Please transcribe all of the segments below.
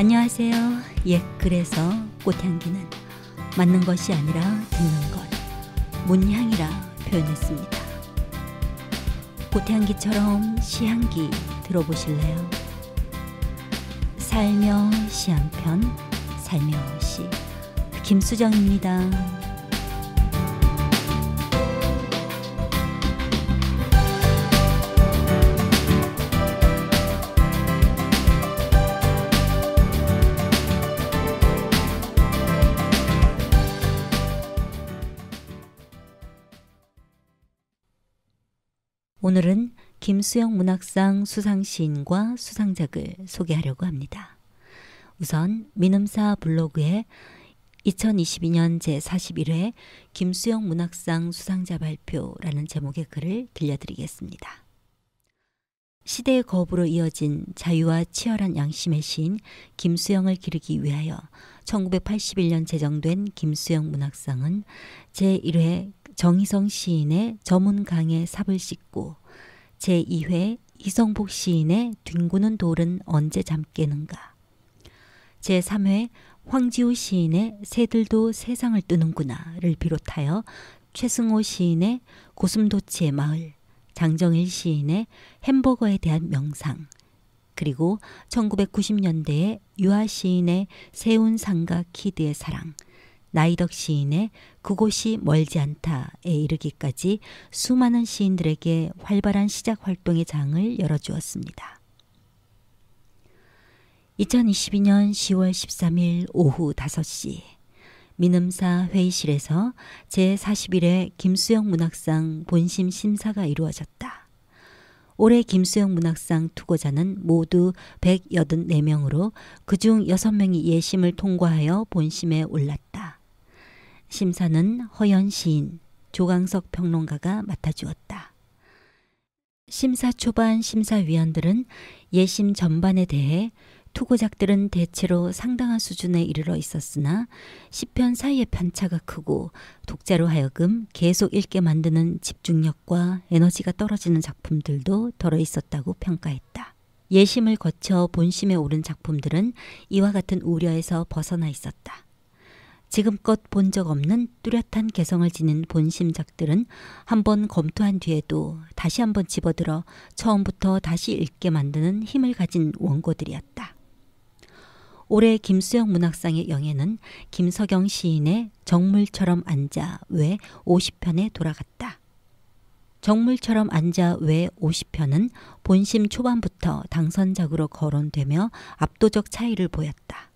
안녕하세요. 예, 그래서 꽃향기는 맞는 것이 아니라 듣는 것, 문향이라 표현했습니다. 꽃향기처럼 시향기 들어보실래요? 살며 시한편, 살며 시. 김수정입니다. 오늘은 김수영 문학상 수상시인과 수상작을 소개하려고 합니다. 우선 민음사 블로그에 2022년 제41회 김수영 문학상 수상자 발표라는 제목의 글을 들려드리겠습니다. 시대의 거부로 이어진 자유와 치열한 양심의 시인 김수영을 기르기 위하여 1981년 제정된 김수영 문학상은 제1회 정희성 시인의 저문 강의 삽을 씻고 제2회 이성복 시인의 뒹구는 돌은 언제 잠깨는가 제3회 황지우 시인의 새들도 세상을 뜨는구나를 비롯하여 최승호 시인의 고슴도치의 마을, 장정일 시인의 햄버거에 대한 명상, 그리고 1990년대에 유아 시인의 세운 상가 키드의 사랑, 나이덕 시인의 그곳이 멀지 않다에 이르기까지 수많은 시인들에게 활발한 시작 활동의 장을 열어주었습니다. 2022년 10월 13일 오후 5시 민음사 회의실에서 제41회 김수영 문학상 본심 심사가 이루어졌다. 올해 김수영 문학상 투고자는 모두 184명으로 그중 6명이 예심을 통과하여 본심에 올랐다. 심사는 허연 시인, 조강석 평론가가 맡아주었다. 심사 초반 심사위원들은 예심 전반에 대해 투고작들은 대체로 상당한 수준에 이르러 있었으나 시편 사이의 편차가 크고 독자로 하여금 계속 읽게 만드는 집중력과 에너지가 떨어지는 작품들도 덜어 있었다고 평가했다. 예심을 거쳐 본심에 오른 작품들은 이와 같은 우려에서 벗어나 있었다. 지금껏 본 적 없는 뚜렷한 개성을 지닌 본심작들은 한 번 검토한 뒤에도 다시 한 번 집어들어 처음부터 다시 읽게 만드는 힘을 가진 원고들이었다. 올해 김수영 문학상의 영예는 김석영 시인의 정물처럼 앉아 왜 50편에 돌아갔다. 정물처럼 앉아 왜 50편은 본심 초반부터 당선작으로 거론되며 압도적 차이를 보였다.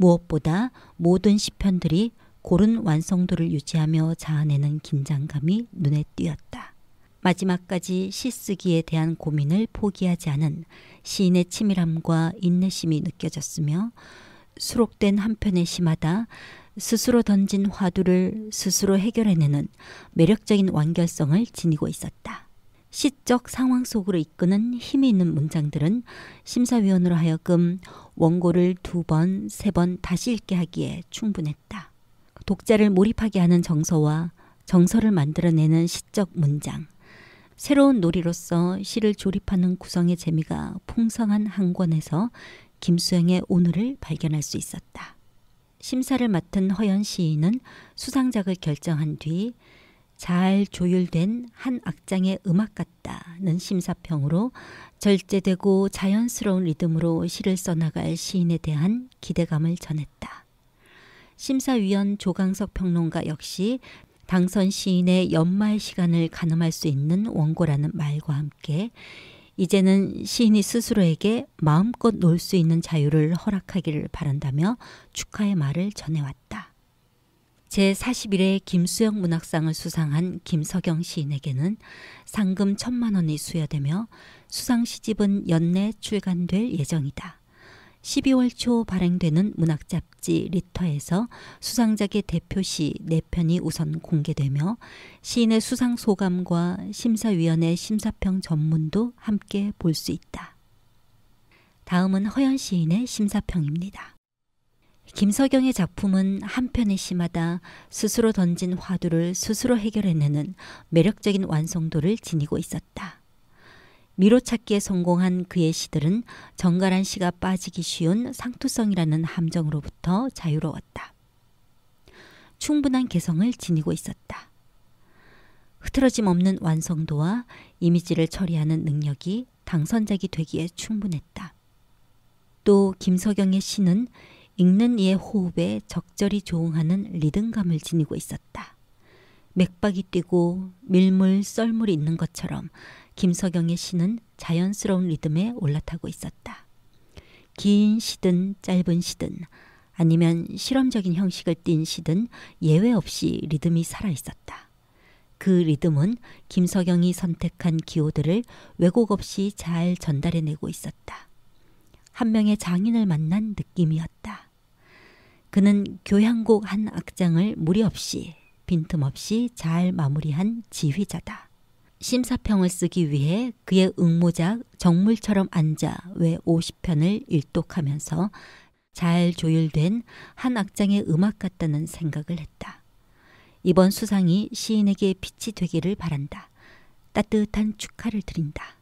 무엇보다 모든 시편들이 고른 완성도를 유지하며 자아내는 긴장감이 눈에 띄었다. 마지막까지 시쓰기에 대한 고민을 포기하지 않은 시인의 치밀함과 인내심이 느껴졌으며 수록된 한 편의 시마다 스스로 던진 화두를 스스로 해결해내는 매력적인 완결성을 지니고 있었다. 시적 상황 속으로 이끄는 힘이 있는 문장들은 심사위원으로 하여금 원고를 두 번, 세 번 다시 읽게 하기에 충분했다. 독자를 몰입하게 하는 정서와 정서를 만들어내는 시적 문장. 새로운 놀이로서 시를 조립하는 구성의 재미가 풍성한 한 권에서 김수영의 오늘을 발견할 수 있었다. 심사를 맡은 허연 시인은 수상작을 결정한 뒤잘 조율된 한 악장의 음악 같다는 심사평으로 절제되고 자연스러운 리듬으로 시를 써나갈 시인에 대한 기대감을 전했다. 심사위원 조강석 평론가 역시 당선 시인의 연말 시간을 가늠할 수 있는 원고라는 말과 함께 이제는 시인이 스스로에게 마음껏 놀 수 있는 자유를 허락하기를 바란다며 축하의 말을 전해왔다. 제41회 김수영 문학상을 수상한 김석영 시인에게는 상금 천만 원이 수여되며 수상 시집은 연내 출간될 예정이다. 12월 초 발행되는 문학 잡지 리터에서 수상작의 대표시 4편이 우선 공개되며 시인의 수상 소감과 심사위원회 심사평 전문도 함께 볼 수 있다. 다음은 허연 시인의 심사평입니다. 김서경의 작품은 한편의 시마다 스스로 던진 화두를 스스로 해결해내는 매력적인 완성도를 지니고 있었다. 미로찾기에 성공한 그의 시들은 정갈한 시가 빠지기 쉬운 상투성이라는 함정으로부터 자유로웠다. 충분한 개성을 지니고 있었다. 흐트러짐 없는 완성도와 이미지를 처리하는 능력이 당선작이 되기에 충분했다. 또 김서경의 시는 읽는 이의 호흡에 적절히 조응하는 리듬감을 지니고 있었다. 맥박이 뛰고 밀물 썰물이 있는 것처럼 김석영의 시는 자연스러운 리듬에 올라타고 있었다. 긴 시든 짧은 시든 아니면 실험적인 형식을 띤 시든 예외 없이 리듬이 살아 있었다. 그 리듬은 김석영이 선택한 기호들을 왜곡 없이 잘 전달해내고 있었다. 한 명의 장인을 만난 느낌이었다. 그는 교향곡 한 악장을 무리 없이 빈틈없이 잘 마무리한 지휘자다. 심사평을 쓰기 위해 그의 응모작 정물처럼 앉아 왜 50편을 일독하면서 잘 조율된 한 악장의 음악 같다는 생각을 했다. 이번 수상이 시인에게 빛이 되기를 바란다. 따뜻한 축하를 드린다.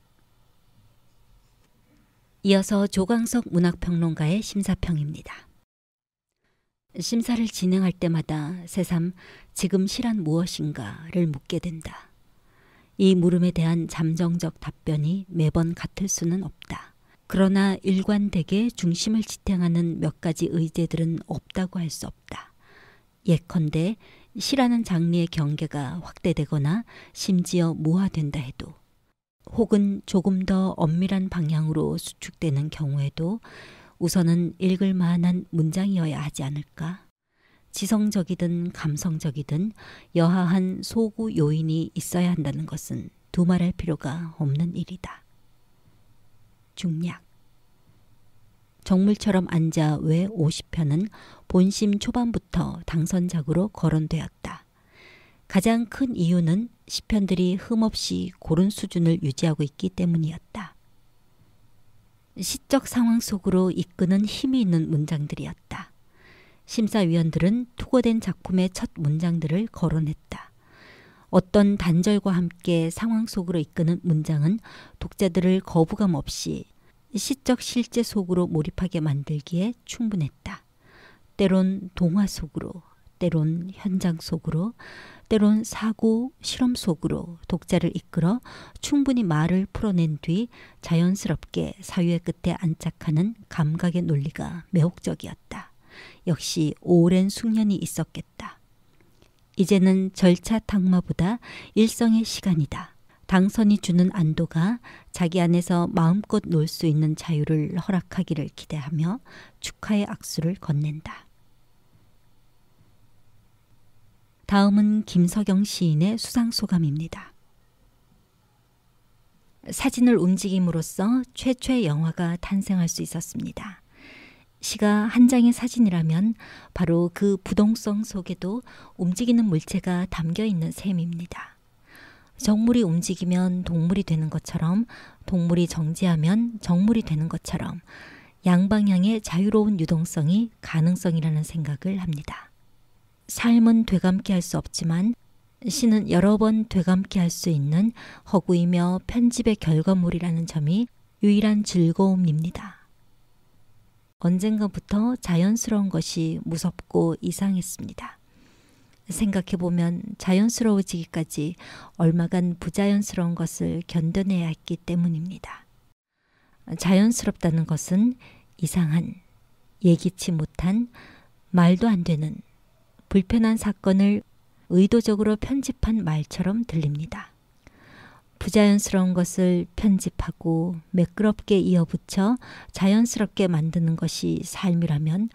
이어서 조광석 문학평론가의 심사평입니다. 심사를 진행할 때마다 새삼 지금 실한 무엇인가를 묻게 된다. 이 물음에 대한 잠정적 답변이 매번 같을 수는 없다. 그러나 일관되게 중심을 지탱하는 몇 가지 의제들은 없다고 할 수 없다. 예컨대 시라는 장르의 경계가 확대되거나 심지어 모아된다 해도 혹은 조금 더 엄밀한 방향으로 수축되는 경우에도 우선은 읽을 만한 문장이어야 하지 않을까? 지성적이든 감성적이든 여하한 소구 요인이 있어야 한다는 것은 두말할 필요가 없는 일이다. 중략 정물처럼 앉아 왜 50편은 본심 초반부터 당선작으로 거론되었다. 가장 큰 이유는 시편들이 흠없이 고른 수준을 유지하고 있기 때문이었다. 시적 상황 속으로 이끄는 힘이 있는 문장들이었다. 심사위원들은 투고된 작품의 첫 문장들을 거론했다. 어떤 단절과 함께 상황 속으로 이끄는 문장은 독자들을 거부감 없이 시적 실제 속으로 몰입하게 만들기에 충분했다. 때론 동화 속으로, 때론 현장 속으로, 때론 사고, 실험 속으로 독자를 이끌어 충분히 말을 풀어낸 뒤 자연스럽게 사유의 끝에 안착하는 감각의 논리가 매혹적이었다. 역시 오랜 숙련이 있었겠다. 이제는 절차 탕마보다 일성의 시간이다. 당선이 주는 안도가 자기 안에서 마음껏 놀 수 있는 자유를 허락하기를 기대하며 축하의 악수를 건넨다. 다음은 김석영 시인의 수상소감입니다. 사진을 움직임으로써 최초의 영화가 탄생할 수 있었습니다. 시가 한 장의 사진이라면 바로 그 부동성 속에도 움직이는 물체가 담겨 있는 셈입니다. 정물이 움직이면 동물이 되는 것처럼 동물이 정지하면 정물이 되는 것처럼 양방향의 자유로운 유동성이 가능성이라는 생각을 합니다. 삶은 되감게 할수 없지만 시는 여러 번 되감게 할수 있는 허구이며 편집의 결과물이라는 점이 유일한 즐거움입니다. 언젠가부터 자연스러운 것이 무섭고 이상했습니다. 생각해보면 자연스러워지기까지 얼마간 부자연스러운 것을 견뎌내야 했기 때문입니다. 자연스럽다는 것은 이상한, 예기치 못한, 말도 안 되는, 불편한 사건을 의도적으로 편집한 말처럼 들립니다. 부자연스러운 것을 편집하고 매끄럽게 이어붙여 자연스럽게 만드는 것이 삶이라면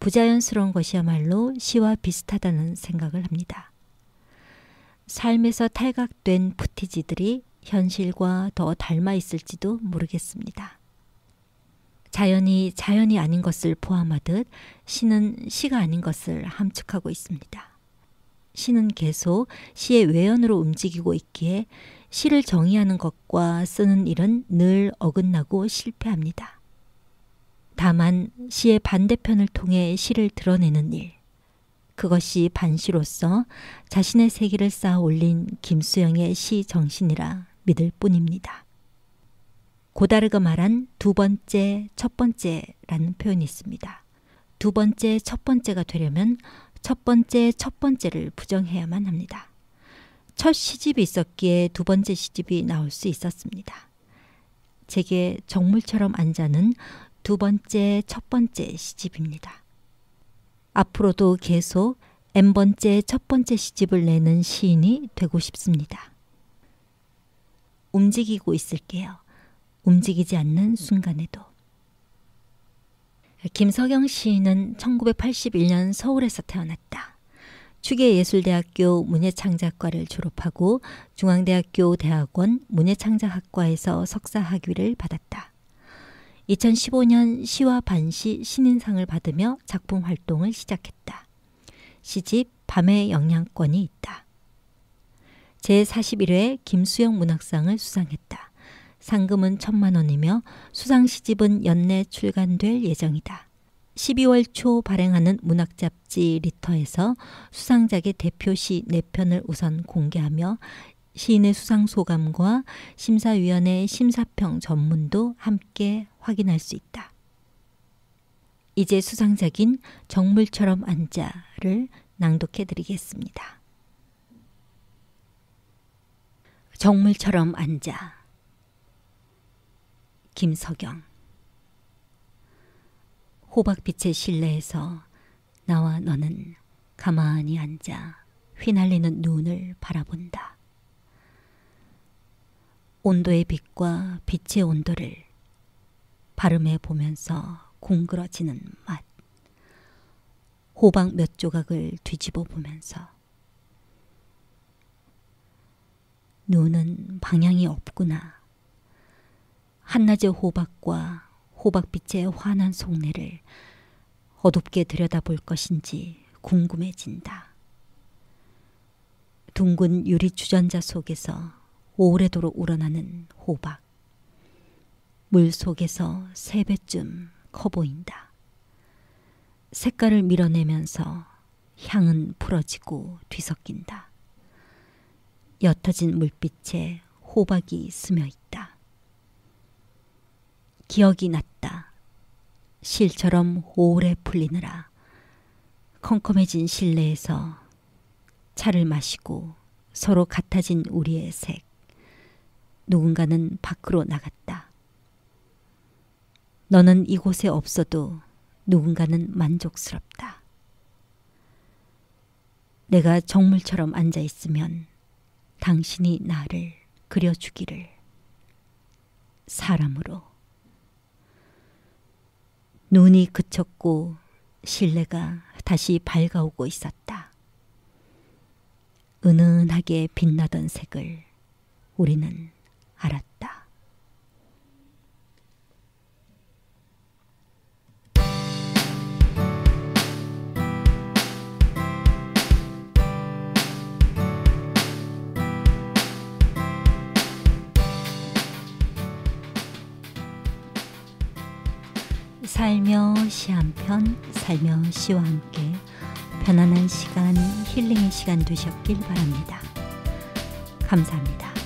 부자연스러운 것이야말로 시와 비슷하다는 생각을 합니다. 삶에서 탈각된 푸티지들이 현실과 더 닮아 있을지도 모르겠습니다. 자연이 자연이 아닌 것을 포함하듯 시는 시가 아닌 것을 함축하고 있습니다. 시는 계속 시의 외연으로 움직이고 있기에 시를 정의하는 것과 쓰는 일은 늘 어긋나고 실패합니다. 다만 시의 반대편을 통해 시를 드러내는 일. 그것이 반시로서 자신의 세계를 쌓아 올린 김수영의 시 정신이라 믿을 뿐입니다. 고다르가 말한 두 번째, 첫 번째라는 표현이 있습니다. 두 번째, 첫 번째가 되려면 첫 번째, 첫 번째를 부정해야만 합니다. 첫 시집이 있었기에 두 번째 시집이 나올 수 있었습니다. 제게 정물처럼 앉아는 두 번째, 첫 번째 시집입니다. 앞으로도 계속 N번째, 첫 번째 시집을 내는 시인이 되고 싶습니다. 움직이고 있을게요. 움직이지 않는 순간에도 김석영 씨는 1981년 서울에서 태어났다. 추계예술대학교 문예창작과를 졸업하고 중앙대학교 대학원 문예창작학과에서 석사 학위를 받았다. 2015년 시와 반시 신인상을 받으며 작품 활동을 시작했다. 시집 밤의 영향권이 있다. 제41회 김수영 문학상을 수상했다. 상금은 천만 원이며 수상시집은 연내 출간될 예정이다. 12월 초 발행하는 문학잡지 리터에서 수상작의 대표시 4편을 우선 공개하며 시인의 수상 소감과 심사위원회 심사평 전문도 함께 확인할 수 있다. 이제 수상작인 정물처럼 앉아를 낭독해 드리겠습니다. 정물처럼 앉아 김석영 호박빛의 실내에서 나와 너는 가만히 앉아 휘날리는 눈을 바라본다. 온도의 빛과 빛의 온도를 발음해 보면서 공그러지는 맛. 호박 몇 조각을 뒤집어 보면서 눈은 방향이 없구나. 한낮의 호박과 호박빛의 환한 속내를 어둡게 들여다볼 것인지 궁금해진다. 둥근 유리 주전자 속에서 오래도록 우러나는 호박. 물 속에서 세 배쯤 커 보인다. 색깔을 밀어내면서 향은 풀어지고 뒤섞인다. 옅어진 물빛에 호박이 스며 있다. 기억이 났다. 실처럼 오래 풀리느라 컴컴해진 실내에서 차를 마시고 서로 같아진 우리의 색. 누군가는 밖으로 나갔다. 너는 이곳에 없어도 누군가는 만족스럽다. 내가 정물처럼 앉아 있으면 당신이 나를 그려주기를 사람으로. 눈이 그쳤고 실내가 다시 밝아오고 있었다. 은은하게 빛나던 색을 우리는 알았다. 시한편 살며 시와 함께 편안한 시간, 힐링의 시간 되셨길 바랍니다. 감사합니다.